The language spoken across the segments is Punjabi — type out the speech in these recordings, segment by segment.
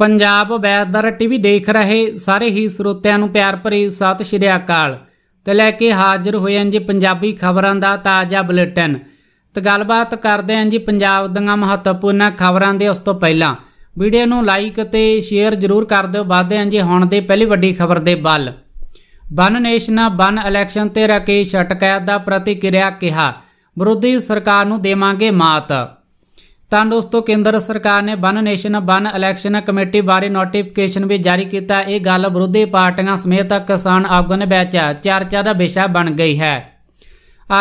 ਪੰਜਾਬ ਵੈਦਰ ਟੀਵੀ ਦੇਖ ਰਹੇ ਸਾਰੇ ਹੀ ਸਰੋਤਿਆਂ ਨੂੰ ਪਿਆਰ ਭਰੀ ਸਤਿ ਸ਼੍ਰੀ ਅਕਾਲ ਤੇ ਲੈ ਕੇ ਹਾਜ਼ਰ ਹੋਏ ਹਾਂ ਜੀ ਪੰਜਾਬੀ ਖਬਰਾਂ ਦਾ ਤਾਜ਼ਾ ਬੁਲੇਟਿਨ ਤੇ ਗੱਲਬਾਤ ਕਰਦੇ ਹਾਂ ਜੀ ਪੰਜਾਬ ਦੀਆਂ ਮਹੱਤਵਪੂਰਨ ਖਬਰਾਂ ਦੇ ਉਸ ਤੋਂ ਪਹਿਲਾਂ ਵੀਡੀਓ ਨੂੰ ਲਾਈਕ ਤੇ ਸ਼ੇਅਰ ਜ਼ਰੂਰ ਕਰ ਦਿਓ ਵਾਅਦੇ ਹਾਂ ਜੀ ਹੁਣ ਦੇ ਪਹਿਲੀ ਵੱਡੀ ਖਬਰ ਦੇ ਵੱਲ ਬਨ ਨੇਸ਼ਨ ਬਨ ਇਲੈਕਸ਼ਨ ਤੇ ਰਕੇਸ਼ ਅਟਕਾਇਤ ਦਾ ਪ੍ਰਤੀਕਿਰਿਆ ਕਿਹਾ ਵਿਰੋਧੀ ਸਰਕਾਰ ਨੂੰ ਦੇਵਾਂਗੇ ਮਾਤ ਤਾਂ ਦੋਸਤੋ ਕੇਂਦਰ ਸਰਕਾਰ ਨੇ one nation one election committee ਬਾਰੇ ਨੋਟੀਫਿਕੇਸ਼ਨ ਵੀ ਜਾਰੀ ਕੀਤਾ ਇਹ ਗੱਲ ਵਿਰੋਧੀ ਪਾਰਟੀਆਂ ਸਮੇਤ ਕਿਸਾਨ ਆਗੂਆਂ ਵਿੱਚ ਚਰਚਾ ਦਾ ਵਿਸ਼ਾ ਬਣ ਗਈ ਹੈ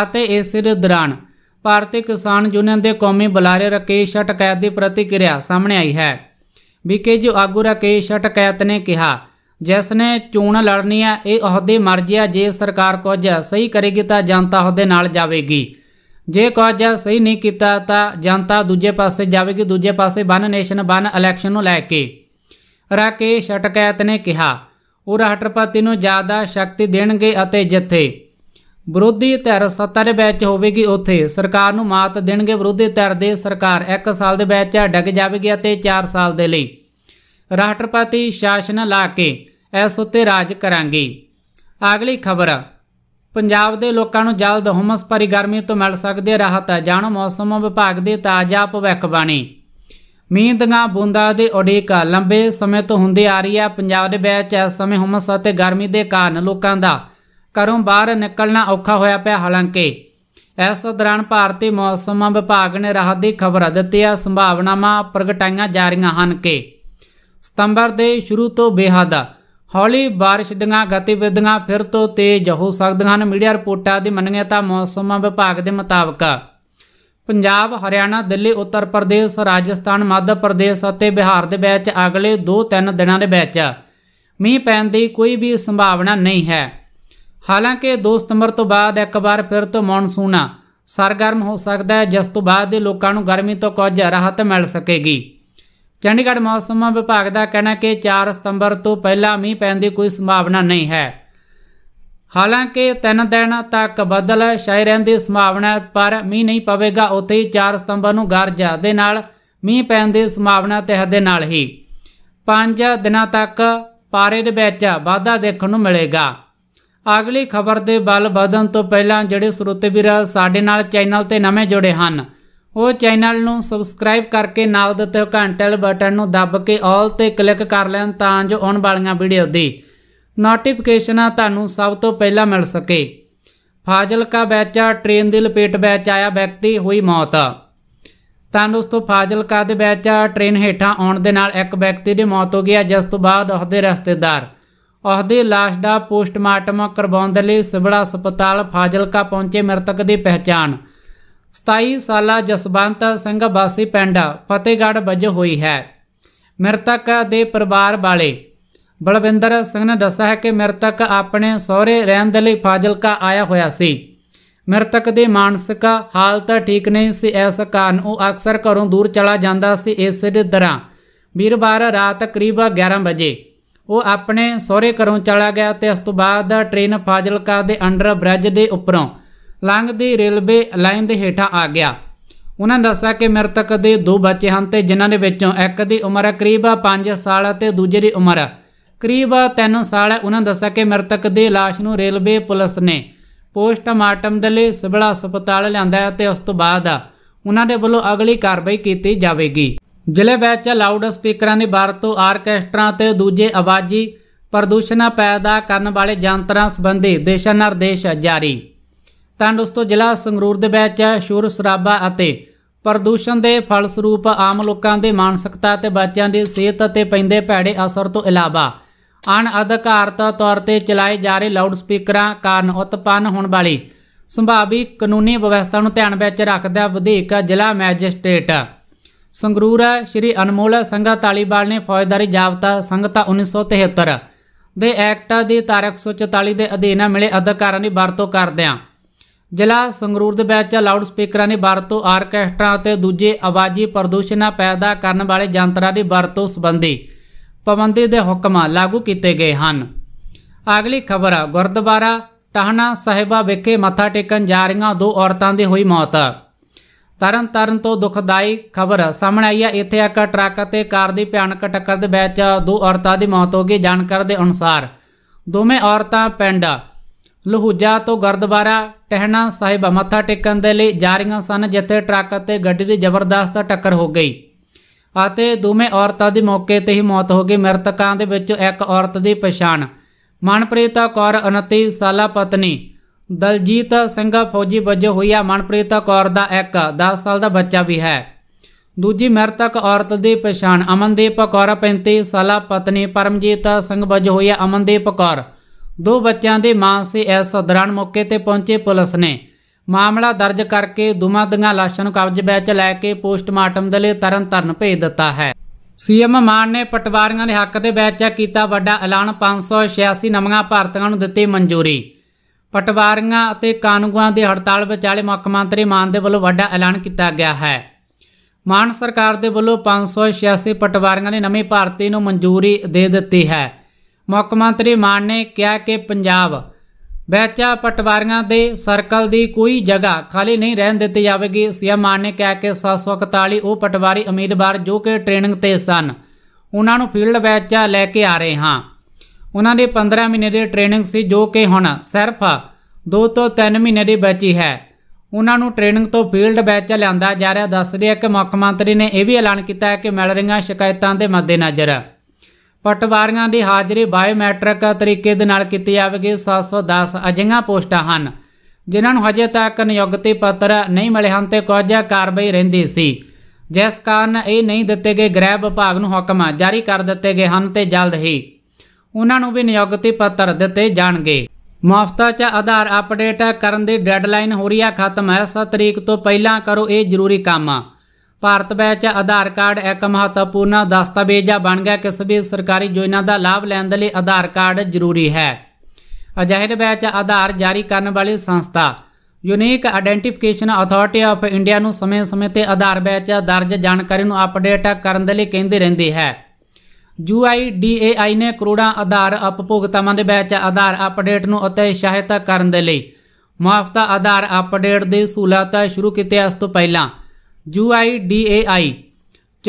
ਅਤੇ ਇਸ ਦੌਰਾਨ ਭਾਰਤੀ ਕਿਸਾਨ ਯੂਨੀਅਨ ਦੇ ਕੌਮੀ ਬੁਲਾਰੇ ਰਕੇਸ਼ ਟਕੈਤ ਦੀ ਪ੍ਰਤੀਕਿਰਿਆ ਸਾਹਮਣੇ ਆਈ ਹੈ ਜੋ ਆਗੂ ਰਕੇਸ਼ ਟਕੈਤ ਨੇ ਕਿਹਾ ਜਿਸ ਨੇ ਚੋਣ ਲੜਨੀ ਹੈ ਇਹ ਅਹੁਦੇ ਮਰਜ਼ੀ ਹੈ ਜੇ ਸਰਕਾਰ ਕੁਝ ਸਹੀ ਕਰੇਗੀ ਤਾਂ ਜਨਤਾ ਉਹਦੇ ਨਾਲ ਜਾਵੇਗੀ ਜੇ ਕੌਜਾ ਸਹੀ ਨਹੀਂ ਕੀਤਾ ਤਾਂ ਜਨਤਾ ਦੂਜੇ ਪਾਸੇ ਜਾਵੇਗੀ ਦੂਜੇ ਪਾਸੇ ਬਨ ਨੇਸ਼ਨ ਬਨ ਇਲੈਕਸ਼ਨ ਨੂੰ ਲੈ ਕੇ ਰਾਕੇਸ਼ ਅਟਕੈਤ ਨੇ ਕਿਹਾ ਉਹ ਰਾਸ਼ਟਰਪਤੀ ਨੂੰ ਜ਼ਿਆਦਾ ਸ਼ਕਤੀ ਦੇਣਗੇ ਅਤੇ ਜਿੱਥੇ ਵਿਰੋਧੀ ਧਿਰ ਸੱਤਾ ਦੇ ਵਿੱਚ ਹੋਵੇਗੀ ਉੱਥੇ ਸਰਕਾਰ ਨੂੰ ਮਾਤ ਦੇਣਗੇ ਵਿਰੋਧੀ ਧਿਰ ਦੇ ਸਰਕਾਰ 1 ਸਾਲ ਦੇ ਵਿੱਚ ਡਗ ਜਾਵੇਗੀ ਅਤੇ 4 ਸਾਲ ਦੇ ਲਈ ਰਾਸ਼ਟਰਪਤੀ ਸ਼ਾਸਨ ਲਾ ਕੇ ਇਸ ਉੱਤੇ ਰਾਜ ਕਰਾਂਗੇ ਅਗਲੀ ਖਬਰ ਪੰਜਾਬ ਦੇ ਲੋਕਾਂ ਨੂੰ ਜਲਦ ਹਮਸ ਭਰੀ ਗਰਮੀ ਤੋਂ ਮਿਲ ਸਕਦੀ ਰਾਹਤ ਹੈ ਜਾਣੋ ਮੌਸਮ ਵਿਭਾਗ ਦੇ ਤਾਜ਼ਾ ਭਵਿੱਖਬਾਣੀ ਮੀਂਹ ਦੀਆਂ ਬੂੰਦਾਂ ਦੇ ਉਡੀਕ ਲੰਬੇ ਸਮੇਂ ਤੋਂ ਹੁੰਦੀ ਆ ਰਹੀ ਹੈ ਪੰਜਾਬ ਦੇ ਵਿੱਚ ਇਸ ਸਮੇਂ ਹਮਸ ਅਤੇ ਗਰਮੀ ਦੇ ਕਾਰਨ ਲੋਕਾਂ ਦਾ ਘਰੋਂ ਬਾਹਰ ਨਿਕਲਣਾ ਔਖਾ ਹੋਇਆ ਪਿਆ ਹਾਲਾਂਕਿ ਇਸ ਦੌਰਾਨ ਭਾਰਤੀ ਮੌਸਮ ਵਿਭਾਗ ਨੇ ਰਾਹਤ ਦੀ ਖਬਰ ਦਿੱਤੀ ਹੈ ਸੰਭਾਵਨਾਵਾਂ ਪ੍ਰਗਟਾਈਆਂ ਜਾ ਰਹੀਆਂ ਹਨ ਕਿ ਸਤੰਬਰ ਦੇ ਸ਼ੁਰੂ ਤੋਂ ਬੇਹੱਦ ਹੌਲੀ بارش ਦੀਆਂ ਗਤੀਵਿਧੀਆਂ ਫਿਰ ਤੋਂ ਤੇਜ਼ ਹੋ ਸਕਦੀਆਂ ਹਨ ਮੀਡੀਆ ਰਿਪੋਰਟਾਂ ਦੀ ਮੰਨਿਆ ਤਾਂ ਮੌਸਮ ਵਿਭਾਗ ਦੇ ਮੁਤਾਬਕ ਪੰਜਾਬ ਹਰਿਆਣਾ ਦਿੱਲੀ ਉੱਤਰ ਪ੍ਰਦੇਸ਼ ਰਾਜਸਥਾਨ ਮੱਧ ਪ੍ਰਦੇਸ਼ ਅਤੇ ਬਿਹਾਰ ਦੇ ਵਿੱਚ ਅਗਲੇ 2-3 ਦਿਨਾਂ ਦੇ ਵਿੱਚ ਮੀਂਹ ਪੈਣ ਦੀ ਕੋਈ ਵੀ ਸੰਭਾਵਨਾ ਨਹੀਂ ਹੈ ਹਾਲਾਂਕਿ 2 ਸਤੰਬਰ ਤੋਂ ਬਾਅਦ ਇੱਕ ਵਾਰ ਫਿਰ ਤੋਂ ਮੌਨਸੂਨ ਸਰਗਰਮ ਹੋ ਸਕਦਾ ਹੈ ਜਿਸ ਤੋਂ ਬਾਅਦ ਦੇ ਲੋਕਾਂ ਨੂੰ ਗਰਮੀ ਤੋਂ ਕੁਝ ਰਾਹਤ ਮਿਲ ਸਕੇਗੀ ਚੰਡੀਗੜ੍ਹ ਮੌਸਮ ਵਿਭਾਗ ਦਾ ਕਹਿਣਾ ਕਿ 4 ਸਤੰਬਰ ਤੋਂ ਪਹਿਲਾਂ ਮੀਂਹ ਪੈਣ ਦੀ ਕੋਈ ਸੰਭਾਵਨਾ ਨਹੀਂ ਹੈ ਹਾਲਾਂਕਿ 3 ਦਿਨ ਤੱਕ ਬੱਦਲ ਛਾਏ ਰਹਿਣ ਦੀ ਸੰਭਾਵਨਾ ਪਰ ਮੀਂਹ ਨਹੀਂ ਪਵੇਗਾ ਉੱਥੇ ਹੀ 4 ਸਤੰਬਰ ਨੂੰ ਗਰਜਾ ਦੇ ਨਾਲ ਮੀਂਹ ਪੈਣ ਦੀ ਸੰਭਾਵਨਾ ਤੇ ਹੱਦੇ ਨਾਲ ਹੀ 5 ਦਿਨਾਂ ਤੱਕ ਪਾਰੇ ਦੇ ਵਿੱਚ ਵਾਧਾ ਦੇਖਣ ਨੂੰ ਮਿਲੇਗਾ ਅਗਲੀ ਖਬਰ ਦੇ ਬਲ ਵਧਣ ਤੋਂ ਪਹਿਲਾਂ ਜਿਹੜੇ ਸਰੋਤੇ ਵੀਰ ਸਾਡੇ ਨਾਲ ਚੈਨਲ ਤੇ ਨਵੇਂ ਜੁੜੇ ਹਨ ਉਹ ਚੈਨਲ ਨੂੰ ਸਬਸਕ੍ਰਾਈਬ ਕਰਕੇ ਨਾਲ ਦਿੱਤੇ ਹੋਏ ਘੰਟੇ ਵਾਲੇ ਬਟਨ ਨੂੰ ਦੱਬ ਕੇ ਆਲ ਤੇ ਕਲਿੱਕ ਕਰ ਲੈਣ ਤਾਂ ਜੋ ਆਉਣ ਵਾਲੀਆਂ ਵੀਡੀਓ ਦੀ ਨੋਟੀਫਿਕੇਸ਼ਨਾਂ ਤੁਹਾਨੂੰ ਸਭ ਤੋਂ ਪਹਿਲਾਂ ਮਿਲ ਸਕੇ ਫਾਜ਼ਿਲਕਾ ਵਿੱਚ ਟ੍ਰੇਨ ਦੀ ਲਪੇਟ ਵਿੱਚ ਆਇਆ ਵਿਅਕਤੀ ਹੋਈ ਮੌਤ ਤਾਂ ਦੋਸਤੋ ਫਾਜ਼ਿਲਕਾ ਦੇ ਵਿੱਚ ਟ੍ਰੇਨ ਹੇਠਾਂ ਆਉਣ ਦੇ ਨਾਲ ਇੱਕ ਵਿਅਕਤੀ ਦੀ ਮੌਤ ਹੋ ਗਈ ਜਿਸ ਤੋਂ ਬਾਅਦ ਉਹਦੇ ਰਿਸ਼ਤੇਦਾਰ ਉਹਦੀ ਲਾਸ਼ ਦਾ ਪੋਸਟਮਾਰਟਮ ਕਰਵਾਉਣ ਦੇ ਲਈ ਸਿਵਲ ਹਸਪਤਾਲ ਫਾਜ਼ਿਲਕਾ ਪਹੁੰਚੇ ਮ੍ਰਿਤਕ ਦੀ ਪਛਾਣ 27 ਸਾਲਾ ਜਸਵੰਤ ਸਿੰਘ ਵਾਸੀ ਪਿੰਡ ਫਤਿਹਗੜ੍ਹ ਵਜੋਂ ਹੋਈ ਹੈ ਮ੍ਰਿਤਕ ਦੇ ਪਰਿਵਾਰ ਵਾਲੇ ਬਲਵਿੰਦਰ ਸਿੰਘ ਨੇ ਦੱਸਿਆ ਹੈ ਕਿ ਮ੍ਰਿਤਕ ਆਪਣੇ ਸਹੁਰੇ ਰਹਿਣ ਦੇ ਲਈ ਫਾਜ਼ਿਲਕਾ ਆਇਆ ਹੋਇਆ ਸੀ ਮ੍ਰਿਤਕ ਦੇ ਮਾਨਸਿਕ ਹਾਲਤ ਠੀਕ ਨਹੀਂ ਸੀ ਇਸ ਕਾਰਨ ਉਹ ਅਕਸਰ ਘਰੋਂ ਦੂਰ ਚਲਾ ਜਾਂਦਾ ਸੀ ਇਸੇ ਦੇ ਦਰਾਂ ਵੀਰਵਾਰ ਰਾਤ ਕਰੀਬ 11 ਵਜੇ ਉਹ ਆਪਣੇ ਸਹੁਰੇ ਘਰੋਂ ਚਲਾ ਗਿਆ ਤੇ ਉਸ ਤੋਂ ਬਾਅਦ ਟ੍ਰੇਨ ਫਾਜ਼ਿਲਕਾ ਦੇ ਅੰਡਰ ਬ੍ਰਿਜ ਦੇ ਉੱਪਰੋਂ ਲੰਘਦੀ ਰੇਲਵੇ ਲਾਈਨ ਦੇ ਹੇਠਾਂ ਆ ਗਿਆ ਉਹਨਾਂ ਨੇ ਦੱਸਿਆ ਕਿ ਮਰਤਕ ਦੇ ਦੋ ਬੱਚੇ ਹਨ ਤੇ ਜਿਨ੍ਹਾਂ ਦੇ ਵਿੱਚੋਂ ਇੱਕ ਦੀ ਉਮਰ ਕਰੀਬ 5 ਸਾਲ ਤੇ ਦੂਜੇ ਦੀ ਉਮਰ ਕਰੀਬ 3 ਸਾਲ ਹੈ ਉਹਨਾਂ ਨੇ ਦੱਸਿਆ ਕਿ ਮਰਤਕ ਦੀ লাশ ਨੂੰ ਰੇਲਵੇ ਪੁਲਿਸ ਨੇ ਪੋਸਟਮਾਰਟਮ ਦੇ ਲਈ ਸਿਵਲ ਹਸਪਤਾਲ ਲਿਆਂਦਾ ਹੈ ਤੇ ਉਸ ਤੋਂ ਬਾਅਦ ਉਹਨਾਂ ਦੇ ਵੱਲੋਂ ਅਗਲੀ ਕਾਰਵਾਈ ਕੀਤੀ ਜਾਵੇਗੀ ਜ਼ਿਲ੍ਹੇ ਵਿੱਚ ਲਾਊਡ ਸਪੀਕਰਾਂ ਦੀ ਵਰਤੋਂ ਆਰਕੈਸਟਰਾਂ ਤੇ ਦੂਜੇ ਆਵਾਜ਼ੀ ਪ੍ਰਦੂਸ਼ਣ ਪੈਦਾ ਕਰਨ ਵਾਲੇ ਯੰਤਰਾਂ ਸੰਬੰਧੀ ਦਿਸ਼ਾ ਨਿਰਦੇਸ਼ ਜਾਰੀ ਤਾਂ ਦੋਸਤੋ ਜ਼ਿਲ੍ਹਾ ਸੰਗਰੂਰ ਦੇ ਵਿੱਚ ਸ਼ੋਰ ਸ਼ਰਾਬਾ ਅਤੇ ਪ੍ਰਦੂਸ਼ਣ ਦੇ ਫਲ ਸਰੂਪ ਆਮ ਲੋਕਾਂ ਦੇ ਮਾਨਸਿਕਤਾ ਤੇ ਬੱਚਿਆਂ ਦੀ ਸਿਹਤ ਤੇ ਪੈਂਦੇ ਭੈੜੇ ਅਸਰ ਤੋਂ ਇਲਾਵਾ ਅਣਅਧਿਕਾਰਤ ਤੌਰ ਤੇ ਚਲਾਏ ਜਾ ਰਹੇ ਲਾਊਡ ਸਪੀਕਰਾਂ ਕਾਰਨ ਉਤਪੰਨ ਹੋਣ ਵਾਲੀ ਸੰਭਾਵੀ ਕਾਨੂੰਨੀ ਵਿਵਸਥਾ ਨੂੰ ਧਿਆਨ ਵਿੱਚ ਰੱਖਦਿਆਂ ਵਿਧੇਕ ਜ਼ਿਲ੍ਹਾ ਮੈਜਿਸਟ੍ਰੇਟ ਸੰਗਰੂਰ ਸ਼੍ਰੀ ਅਨਮੋਲ ਸੰਘਾ ਤਾਲੀਵਾਲ ਨੇ ਫੌਜਦਾਰੀ ਜਾਬਤਾ ਸੰਗਤਾ 1973 ਦੇ ਐਕਟ ਦੀ ਧਾਰਾ 144 ਦੇ ਅਧੀਨ ਮਿਲੇ ਅਧਿਕਾਰਾਂ ਦੀ ਵਰਤੋਂ ਕਰਦਿਆਂ ਜ਼ਿਲ੍ਹਾ ਸੰਗਰੂਰ ਦੇ ਵਿੱਚ ਲਾਊਡ ਸਪੀਕਰਾਂ ਨੇ ਵਰਤੋਂ ਆਰਕੈਸਟਰਾ ਅਤੇ ਦੂਜੇ ਆਵਾਜ਼ੀ ਪ੍ਰਦੂਸ਼ਣਾਂ ਪੈਦਾ ਕਰਨ ਵਾਲੇ ਯੰਤਰਾਂ ਦੀ ਵਰਤੋਂ ਸੰਬੰਧੀ ਪਾਬੰਦੀ ਦੇ ਹੁਕਮ ਲਾਗੂ ਕੀਤੇ ਗਏ ਹਨ ਅਗਲੀ ਖਬਰ ਗੁਰਦੁਆਰਾ ਟਾਹਣਾ ਸਾਹਿਬਾ ਵਿਖੇ ਮੱਥਾ ਟੇਕਣ ਜਾ ਰਹੀਆਂ ਦੋ ਔਰਤਾਂ ਦੀ ਹੋਈ ਮੌਤ ਤਰਨ ਤਰਨ ਤੋਂ ਦੁਖਦਾਈ ਖਬਰ ਸਾਹਮਣੇ ਆਈ ਹੈ ਇੱਥੇ ਇੱਕ ਟਰੱਕ ਅਤੇ ਕਾਰ ਦੀ ਭਿਆਨਕ ਟੱਕਰ ਦੇ ਵਿੱਚ ਦੋ ਔਰਤਾਂ ਦੀ ਮੌਤ ਹੋ ਗਈ ਜਾਣਕਾਰ ਦੇ ਅਨੁਸਾਰ ਦੋਵੇਂ ਔਰਤਾਂ ਪਿੰਡ ਲੋਹੂਜਾ ਤੋਂ ਗਰਦਵਾਰਾ ਟਹਿਣਾ ਸਾਹਿਬ ਮੱਥਾ ਟੇਕਣ ਦੇ ਲਈ ਜਾ ਰਹੀਆਂ ਸਨ ਜਿੱਥੇ ਟਰੱਕ ਅਤੇ ਗੱਡੀ ਦੀ ਜ਼ਬਰਦਸਤ ਟੱਕਰ ਹੋ ਗਈ ਅਤੇ ਦੋਵੇਂ ਔਰਤਾਂ ਦੀ ਮੌਕੇ ਤੇ ਹੀ ਮੌਤ ਹੋ ਗਈ ਮ੍ਰਿਤਕਾਂ ਦੇ ਵਿੱਚ ਇੱਕ ਔਰਤ ਦੀ ਪਛਾਣ ਮਨਪ੍ਰੀਤਾ ਕੌਰ 29 ਸਾਲਾ ਪਤਨੀ ਦਲਜੀਤ ਸਿੰਘ ਫੌਜੀ ਵਜੋਂ ਹੋਈ ਆ ਮਨਪ੍ਰੀਤਾ ਕੌਰ ਦਾ ਇੱਕ 10 ਸਾਲ ਦਾ ਬੱਚਾ ਵੀ ਹੈ ਦੂਜੀ ਮ੍ਰਿਤਕ ਔਰਤ ਦੀ ਪਛਾਣ ਅਮਨਦੀਪ ਕੌਰ 35 ਸਾਲਾ ਪਤਨੀ ਪਰਮਜੀਤ ਸਿੰਘ ਵਜੋਂ ਹੋਈ ਆ ਅਮਨਦੀਪ ਕੌਰ ਦੋ ਬੱਚਿਆਂ ਦੇ ਮਾਂ ਸੀ ਇਸ ਦੌਰਾਨ ਮੌਕੇ ਤੇ ਪਹੁੰਚੇ ਪੁਲਿਸ ਨੇ ਮਾਮਲਾ ਦਰਜ ਕਰਕੇ ਦੁਮਾ ਦੀਆਂ ਲਾਸ਼ਾਂ ਨੂੰ ਕਬਜ਼ੇ ਵਿੱਚ ਲੈ ਕੇ ਪੋਸਟਮਾਰਟਮ ਦੇ ਲਈ ਤਰਨ ਭੇਜ ਦਿੱਤਾ ਹੈ ਸੀਐਮ ਮਾਨ ਨੇ ਪਟਵਾਰੀਆਂ ਦੇ ਹੱਕ ਦੇ ਵਿੱਚ ਕੀਤਾ ਵੱਡਾ ਐਲਾਨ 586 ਨਵੀਆਂ ਭਾਰਤੀਆਂ ਨੂੰ ਦਿੱਤੀ ਮਨਜ਼ੂਰੀ ਪਟਵਾਰੀਆਂ ਅਤੇ ਕਾਨੂੰਗਾਂ ਦੇ ਹੜਤਾਲ ਵਿਚਾਲੇ ਮੁੱਖ ਮੰਤਰੀ ਮਾਨ ਦੇ ਵੱਲੋਂ ਵੱਡਾ ਐਲਾਨ ਕੀਤਾ ਗਿਆ ਹੈ ਮਾਨ ਸਰਕਾਰ ਦੇ ਵੱਲੋਂ 586 ਪਟਵਾਰੀਆਂ ਨੇ ਨਵੇਂ ਭਾਰਤੀ ਨੂੰ ਮਨਜ਼ੂਰੀ ਦੇ ਦਿੱਤੀ ਹੈ ਮੁੱਖ ਮੰਤਰੀ ਮਾਨ ਨੇ ਕਿਹਾ ਕਿ ਪੰਜਾਬ ਵਿੱਚ ਪਟਵਾਰੀਆਂ ਦੇ ਸਰਕਲ ਦੀ ਕੋਈ ਜਗ੍ਹਾ ਖਾਲੀ ਨਹੀਂ ਰਹਿਣ ਦਿੱਤੀ ਜਾਵੇਗੀ ਸੀਐਮ ਮਾਨ ਨੇ ਕਿਹਾ ਕਿ 741 ਉਹ ਪਟਵਾਰੀ ਉਮੀਦਵਾਰ ਜੋ ਕਿ ਟ੍ਰੇਨਿੰਗ ਤੇ ਸਨ ਉਹਨਾਂ ਨੂੰ ਫੀਲਡ ਵਿੱਚ ਲੈ ਕੇ ਆ ਰਹੇ ਹਾਂ ਉਹਨਾਂ ਦੇ 15 ਮਹੀਨੇ ਦੀ ਟ੍ਰੇਨਿੰਗ ਸੀ ਜੋ ਕਿ ਹੁਣ ਸਿਰਫ 2 ਤੋਂ 3 ਮਹੀਨੇ ਦੀ ਬਚੀ ਹੈ ਉਹਨਾਂ ਨੂੰ ਟ੍ਰੇਨਿੰਗ ਤੋਂ ਫੀਲਡ ਵਿੱਚ ਲਿਆਂਦਾ ਜਾ ਰਿਹਾ ਦੱਸ ਰਿਹਾ ਕਿ ਮੁੱਖ ਮੰਤਰੀ ਨੇ ਇਹ ਵੀ ਐਲਾਨ ਕੀਤਾ ਹੈ ਕਿ ਮਿਲ ਰਹੀਆਂ ਸ਼ਿਕਾਇਤਾਂ ਦੇ ਮੱਦੇਨਜ਼ਰ ਪਟਵਾਰੀਆਂ ਦੀ ਹਾਜ਼ਰੀ ਬਾਇਓਮੈਟ੍ਰਿਕ ਤਰੀਕੇ ਦੇ ਨਾਲ ਕੀਤੀ ਜਾਵੇਗੀ 710 ਅਜਿਹੀਆਂ ਪੋਸਟਾਂ ਹਨ ਜਿਨ੍ਹਾਂ ਨੂੰ ਹਜੇ ਤੱਕ ਨਿਯੁਕਤੀ ਪੱਤਰ ਨਹੀਂ ਮਿਲੇ ਹਨ ਤੇ ਕੁਝ ਕਾਰਵਾਈ ਰਹਿੰਦੀ ਸੀ ਜਿਸ ਕਾਰਨ ਇਹ ਨਹੀਂ ਦਿੱਤੇ ਗਏ ਗ੍ਰਹਿ ਵਿਭਾਗ ਨੂੰ ਹੁਕਮ ਜਾਰੀ ਕਰ ਦਿੱਤੇ ਗਏ ਹਨ ਤੇ ਜਲਦ ਹੀ ਉਹਨਾਂ ਨੂੰ ਵੀ ਨਿਯੁਕਤੀ ਪੱਤਰ ਦਿੱਤੇ ਜਾਣਗੇ ਮਾਫਤਾ ਚ ਆਧਾਰ ਅਪਡੇਟ ਕਰਨ ਦੀ ਡੈਡਲਾਈਨ ਹੋ ਰਹੀ ਹੈ ਖਤਮ ਹੈ 7 ਤਰੀਕ ਤੋਂ ਪਹਿਲਾਂ ਕਰੋ ਇਹ ਜ਼ਰੂਰੀ ਕੰਮ ਭਾਰਤ ਵਿੱਚ ਆਧਾਰ ਕਾਰਡ ਇੱਕ ਮਹੱਤਵਪੂਰਨ ਦਸਤਾਵੇਜ਼ ਬਣ ਗਿਆ ਕਿਸੇ ਵੀ ਸਰਕਾਰੀ ਯੋਜਨਾ ਦਾ ਲਾਭ ਲੈਣ ਦੇ ਲਈ ਆਧਾਰ ਕਾਰਡ ਜ਼ਰੂਰੀ ਹੈ ਅਜਿਹੇ ਵਿੱਚ ਆਧਾਰ ਜਾਰੀ ਕਰਨ ਵਾਲੀ ਸੰਸਥਾ unique identification authority of India ਨੂੰ ਸਮੇਂ-ਸਮੇਂ ਤੇ ਆਧਾਰ ਵਿੱਚ ਦਰਜ ਜਾਣਕਾਰੀ ਨੂੰ ਅਪਡੇਟ ਕਰਨ ਦੇ ਲਈ ਕਹਿੰਦੀ ਰਹਿੰਦੀ ਹੈ UIDAI ਨੇ ਕਰੋੜਾਂ ਆਧਾਰ ਉਪਭੋਗਤਾਵਾਂ ਦੇ ਵਿੱਚ ਆਧਾਰ ਅਪਡੇਟ ਨੂੰ ਉਤਸ਼ਾਹਿਤ ਕਰਨ ਦੇ ਲਈ ਮੁਆਫਤਾ ਆਧਾਰ ਅਪਡੇਟ ਦੀ ਸਹੂਲਤ ਸ਼ੁਰੂ ਕੀਤੀ ਇਸ ਤੋਂ ਪਹਿਲਾਂ UIDAI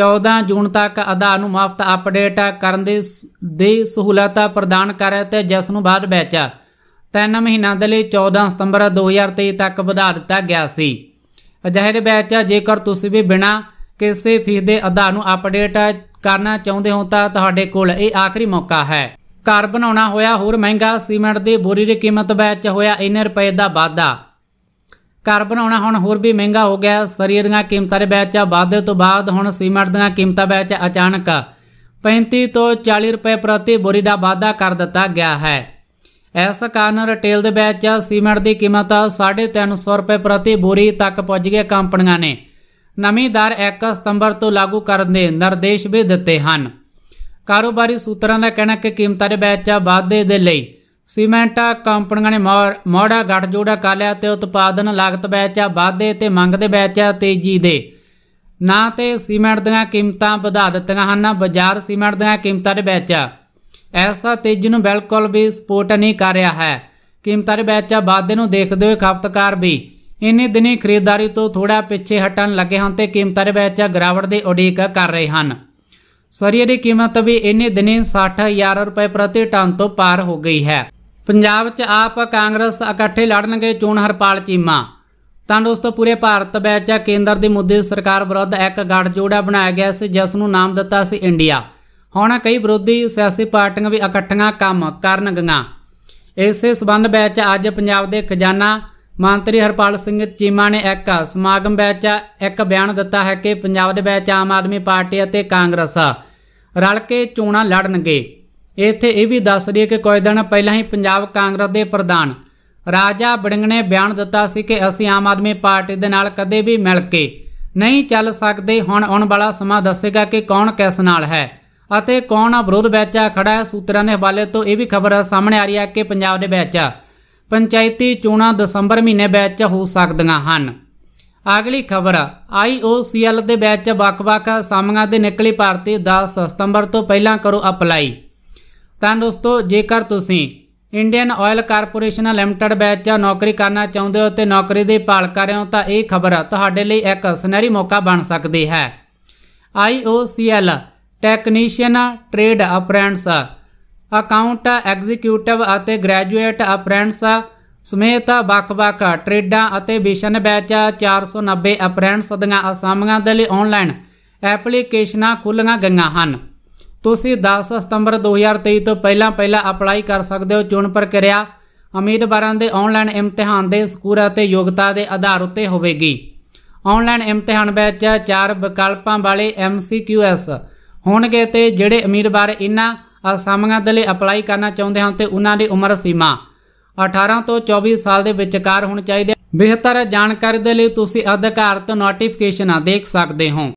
14 ਜੂਨ ਤੱਕ ਆਧਾਰ ਨੂੰ ਮਾਫਤ ਅਪਡੇਟ ਕਰਨ ਦੇ ਦੇ ਸਹੂਲਤ ਪ੍ਰਦਾਨ ਕਰ ਤੇ ਜਿਸ ਨੂੰ ਬਾਅਦ ਵਿੱਚ 3 ਮਹੀਨਾ ਦੇ ਲਈ 14 ਸਤੰਬਰ 2023 ਤੱਕ ਵਧਾ ਦਿੱਤਾ ਗਿਆ ਸੀ ਅਜਿਹੇ ਵਿੱਚ ਜੇਕਰ ਤੁਸੀਂ ਵੀ ਬਿਨਾ ਕਿਸੇ ਫੀਸ ਦੇ ਆਧਾਰ ਨੂੰ ਅਪਡੇਟ ਕਰਨਾ ਚਾਹੁੰਦੇ ਹੋ ਤਾਂ ਤੁਹਾਡੇ ਕੋਲ ਇਹ ਆਖਰੀ ਮੌਕਾ ਹੈ ਘਰ ਬਣਾਉਣਾ ਹੋਇਆ ਹੋਰ ਮਹਿੰਗਾ ਸੀਮੈਂਟ ਦੀ ਬੋਰੀ ਦੀ ਕੀਮਤ ਵਿੱਚ ਹੋਇਆ 1 ਰੁਪਏ ਦਾ ਵਾਧਾ ਘਰ ਬਣਾਉਣਾ ਹੁਣ ਹੋਰ ਵੀ ਮਹਿੰਗਾ ਹੋ ਗਿਆ ਸਰੀਰ ਦੀਆਂ ਕੀਮਤਾਂ ਦੇ ਵਿੱਚ ਵਾਧੇ ਤੋਂ ਬਾਅਦ ਹੁਣ ਸੀਮੈਂਟ ਦੀਆਂ ਕੀਮਤਾਂ ਵਿੱਚ ਅਚਾਨਕ 35 ਤੋਂ 40 ਰੁਪਏ ਪ੍ਰਤੀ ਬੋਰੀ ਦਾ ਵਾਧਾ ਕਰ ਦਿੱਤਾ ਗਿਆ ਹੈ ਇਸ ਕਾਰਨ ਰਿਟੇਲ ਦੇ ਵਿੱਚ ਸੀਮੈਂਟ ਦੀ ਕੀਮਤ 350 ਰੁਪਏ ਪ੍ਰਤੀ ਬੋਰੀ ਤੱਕ ਪਹੁੰਚ ਗਈ ਕੰਪਨੀਆਂ ਨੇ ਨਵੀਂ ਦਰ 1 ਸਤੰਬਰ ਤੋਂ ਲਾਗੂ ਕਰਨ ਦੇ ਨਿਰਦੇਸ਼ ਵੀ ਦਿੱਤੇ ਹਨ ਕਾਰੋਬਾਰੀ ਸੂਤਰਾਂ ਦਾ ਕਹਿਣਾ ਕਿ ਕੀਮਤਾਂ ਦੇ ਵਿੱਚ ਵਾਧੇ ਦੇ ਲਈ ਸੀਮੈਂਟਾ ਕੰਪਨੀਆਂ ਨੇ ਮੋੜਾ ਜੋੜਾ ਕਰ ਲਿਆ ਤੇ ਉਤਪਾਦਨ ਲਾਗਤ ਵਿੱਚ ਆ ਵਾਧੇ ਤੇ ਮੰਗ ਦੇ ਵਿੱਚ ਆ ਤੇਜ਼ੀ ਦੇ ਨਾ ਤੇ ਸੀਮੈਂਟ ਦੀਆਂ ਕੀਮਤਾਂ ਵਧਾ ਦਿੱਤੀਆਂ ਹਨ ਬਾਜ਼ਾਰ ਸੀਮੈਂਟ ਦੀਆਂ ਕੀਮਤਾਂ ਦੇ ਵਿੱਚ ਐਸਾ ਤੇਜ਼ੀ ਨੂੰ ਬਿਲਕੁਲ ਵੀ ਸਪੋਰਟ ਨਹੀਂ ਕਰ ਰਿਹਾ ਹੈ ਕੀਮਤਾਂ ਦੇ ਵਿੱਚ ਵਾਧੇ ਨੂੰ ਦੇਖਦੇ ਹੋਏ ਖਪਤਕਾਰ ਵੀ ਇੰਨੇ ਦਿਨੀ ਖਰੀਦਦਾਰੀ ਤੋਂ ਥੋੜਾ ਪਿੱਛੇ ਹਟਣ ਲੱਗੇ ਹਨ ਤੇ ਕੀਮਤਾਂ ਦੇ ਵਿੱਚ ਗਰਾਵਟ ਦੀ ਉਡੀਕ ਕਰ ਰਹੇ ਹਨ ਸਰੀਏ ਦੀ ਕੀਮਤ ਵੀ ਇੰਨੇ ਦਿਨੀ 60000 ਰੁਪਏ ਪ੍ਰਤੀ ਟਨ ਤੋਂ ਪਾਰ ਹੋ ਗਈ ਹੈ ਪੰਜਾਬ 'ਚ ਆਪ ਕਾਂਗਰਸ ਇਕੱਠੇ ਲੜਨਗੇ ਚੋਣ ਹਰਪਾਲ ਚੀਮਾ ਤਾਂ ਦੋਸਤੋ ਪੂਰੇ ਭਾਰਤ ਵਿੱਚ ਕੇਂਦਰ ਦੇ ਮੁੱਦੇ ਸਰਕਾਰ ਵਿਰੁੱਧ ਇੱਕ ਗੱਠਜੋੜਾ ਬਣਾਇਆ ਗਿਆ ਸੀ ਜਿਸ ਨੂੰ ਨਾਮ ਦਿੱਤਾ ਸੀ ਇੰਡੀਆ ਹੁਣ ਕਈ ਵਿਰੋਧੀ ਸਿਆਸੀ ਪਾਰਟੀਆਂ ਵੀ ਇਕੱਠੀਆਂ ਕੰਮ ਕਰਨਗੀਆਂ ਇਸੇ ਸਬੰਧ ਵਿੱਚ ਅੱਜ ਪੰਜਾਬ ਦੇ ਖਜ਼ਾਨਾ ਮੰਤਰੀ ਹਰਪਾਲ ਸਿੰਘ ਚੀਮਾ ਨੇ ਇੱਕ ਸਮਾਗਮ ਵਿੱਚ ਇੱਕ ਬਿਆਨ ਦਿੱਤਾ ਹੈ ਕਿ ਪੰਜਾਬ ਦੇ ਵਿੱਚ ਆਮ ਆਦਮੀ ਪਾਰਟੀ ਅਤੇ ਕਾਂਗਰਸ ਰਲ ਕੇ ਚੋਣਾਂ ਲੜਨਗੇ ਇੱਥੇ ਇਹ ਵੀ ਦੱਸ ਰਹੀ ਹੈ ਕਿ ਕੋਈ ਦਿਨ ਪਹਿਲਾਂ ਹੀ ਪੰਜਾਬ ਕਾਂਗਰਸ ਦੇ ਪ੍ਰਧਾਨ ਰਾਜਾ ਬੜਿੰਗ ਨੇ ਬਿਆਨ ਦਿੱਤਾ ਸੀ ਕਿ ਅਸੀਂ ਆਮ ਆਦਮੀ ਪਾਰਟੀ ਦੇ ਨਾਲ ਕਦੇ ਵੀ ਮਿਲ ਕੇ ਨਹੀਂ ਚੱਲ ਸਕਦੇ ਹੁਣ ਆਉਣ ਵਾਲਾ ਸਮਾਂ ਦੱਸੇਗਾ ਕਿ ਕੌਣ ਕਿਸ ਨਾਲ ਹੈ ਅਤੇ ਕੌਣ ਵਿਰੋਧ ਵਿੱਚ ਖੜਾ ਹੈ ਸੂਤਰਾਂ ਦੇ ਹਵਾਲੇ ਤੋਂ ਇਹ ਵੀ ਖਬਰ ਸਾਹਮਣੇ ਆ ਰਹੀ ਹੈ ਕਿ ਪੰਜਾਬ ਦੇ ਵਿੱਚ ਪੰਚਾਇਤੀ ਚੋਣਾਂ ਦਸੰਬਰ ਮਹੀਨੇ ਵਿੱਚ ਹੋ ਸਕਦੀਆਂ ਹਨ ਅਗਲੀ ਖਬਰ ਆਈਓਸੀਐਲ ਦੇ ਵਿੱਚ ਵੱਖ-ਵੱਖ ਸਾਮੀਆਂ ਦੇ ਨਿਕਲੀ ਭਾਰਤੀ 10 ਸਤੰਬਰ ਤੋਂ ਪਹਿਲਾਂ ਕਰੋ ਅਪਲਾਈ ਤਾਂ ਦੋਸਤੋ ਜੇਕਰ ਤੁਸੀਂ ਇੰਡੀਅਨ ਆਇਲ ਕਾਰਪੋਰੇਸ਼ਨ ਲਿਮਟਿਡ ਵਿੱਚ ਨੌਕਰੀ ਕਰਨਾ ਚਾਹੁੰਦੇ ਹੋ ਤੇ ਨੌਕਰੀ ਦੇ ਭਾਲ ਕਰ ਰਹੇ ਹੋ ਤਾਂ ਇਹ ਖਬਰ ਤੁਹਾਡੇ ਲਈ ਇੱਕ ਸੁਨਹਿਰੀ ਮੌਕਾ ਬਣ ਸਕਦੀ ਹੈ IOCL technician trade apprentice account executive ਅਤੇ ਗ੍ਰੈਜੂਏਟ ਅਪ੍ਰੈਂਟਸ ਸਮੇਤ ਵੱਖ-ਵੱਖ ਟ੍ਰੇਡਾਂ ਅਤੇ ਵਿਸ਼ਨ ਵਿੱਚ 490 ਅਪ੍ਰੈਂਟਸ ਦੀਆਂ ਅਸਾਮੀਆਂ ਦੇ ਲਈ ਆਨਲਾਈਨ ਐਪਲੀਕੇਸ਼ਨਾਂ ਖੁੱਲ੍ਹੀਆਂ ਗਈਆਂ ਹਨ ਤੁਸੀਂ 10 ਸਤੰਬਰ 2023 ਤੋਂ ਪਹਿਲਾਂ ਪਹਿਲਾਂ ਅਪਲਾਈ ਕਰ ਸਕਦੇ ਹੋ ਚੋਣ ਪ੍ਰਕਿਰਿਆ ਉਮੀਦਵਾਰਾਂ ਦੇ ਆਨਲਾਈਨ ਇਮਤਿਹਾਨ ਦੇ ਸਕੋਰ ਅਤੇ ਯੋਗਤਾ ਦੇ ਆਧਾਰ ਉੱਤੇ ਹੋਵੇਗੀ ਆਨਲਾਈਨ ਇਮਤਿਹਾਨ ਵਿੱਚ ਚਾਰ ਵਿਕਲਪਾਂ ਵਾਲੇ MCQS ਹੋਣਗੇ ਤੇ ਜਿਹੜੇ ਉਮੀਦਵਾਰ ਇਹਨਾਂ ਅਸਾਮੀਆਂ ਦੇ ਲਈ ਅਪਲਾਈ ਕਰਨਾ ਚਾਹੁੰਦੇ ਹਨ ਤੇ ਉਹਨਾਂ ਦੀ ਉਮਰ ਸੀਮਾ 18 ਤੋਂ 24 ਸਾਲ ਦੇ ਵਿਚਕਾਰ ਹੋਣੀ ਚਾਹੀਦੀ ਹੈ ਬਿਹਤਰ ਜਾਣਕਾਰੀ ਦੇ ਲਈ ਤੁਸੀਂ ਅਧਿਕਾਰਤ ਨੋਟੀਫਿਕੇਸ਼ਨਾਂ ਦੇਖ ਸਕਦੇ ਹੋ